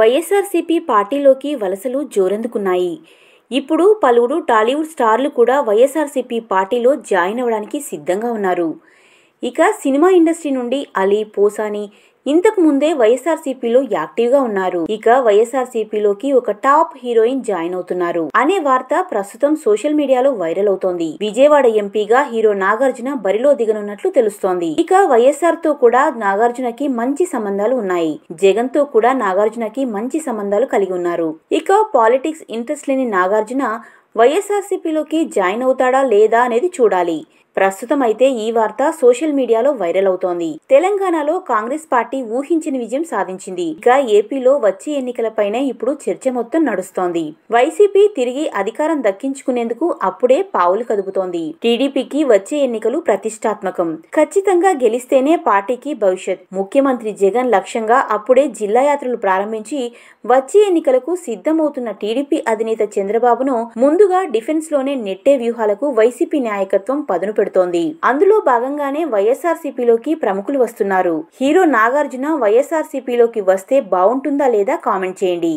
వైఎస్ఆర్సీపీ పార్టీలోకి వలసలు జోరందుకున్నాయి ఇప్పుడు పలువురు టాలీవుడ్ స్టార్లు కూడా వైఎస్ఆర్సీపీ పార్టీలో జాయిన్ అవ్వడానికి సిద్ధంగా ఉన్నారు ఇక సినిమా ఇండస్ట్రీ నుండి అలీ పోసాని ఇంతకు ముందే వైఎస్ఆర్సీపీలో గా ఉన్నారు ఇక వైఎస్ఆర్సీపీలోకి ఒక టాప్ హీరోయిన్ జాయిన్ అవుతున్నారు అనే వార్త ప్రస్తుతం సోషల్ మీడియాలో వైరల్ అవుతోంది విజయవాడ ఎంపీగా హీరో నాగార్జున బరిలో దిగనున్నట్లు తెలుస్తోంది ఇక వైఎస్ఆర్ తో కూడా నాగార్జునకి మంచి సంబంధాలు ఉన్నాయి జగన్ తో కూడా నాగార్జునకి మంచి సంబంధాలు కలిగి ఉన్నారు ఇక పాలిటిక్స్ ఇంట్రెస్ట్ లేని నాగార్జున వైఎస్ఆర్సీపీలోకి జాయిన్ అవుతాడా లేదా అనేది చూడాలి ప్రస్తుతం అయితే ఈ వార్త సోషల్ మీడియాలో వైరల్ అవుతోంది తెలంగాణలో కాంగ్రెస్ పార్టీ ఊహించిన విజయం సాధించింది ఇక ఏపీలో వచ్చే ఎన్నికలపైనే ఇప్పుడు చర్చ మొత్తం నడుస్తోంది వైసీపీ తిరిగి అధికారం దక్కించుకునేందుకు అప్పుడే పావులు కదుపుతోంది టీడీపీకి వచ్చే ఎన్నికలు ప్రతిష్టాత్మకం ఖచ్చితంగా గెలిస్తేనే పార్టీకి భవిష్యత్ ముఖ్యమంత్రి జగన్ లక్ష్యంగా అప్పుడే జిల్లా యాత్రలు ప్రారంభించి వచ్చే ఎన్నికలకు సిద్ధమవుతున్న టీడీపీ అధినేత చంద్రబాబును ముందుగా డిఫెన్స్ లోనే నెట్టే వ్యూహాలకు వైసీపీ నాయకత్వం పదును పెడుతోంది అందులో భాగంగానే వైఎస్ఆర్సీపీలోకి ప్రముఖులు వస్తున్నారు హీరో నాగార్జున వైఎస్ఆర్సీపీలోకి వస్తే బాగుంటుందా లేదా కామెంట్ చేయండి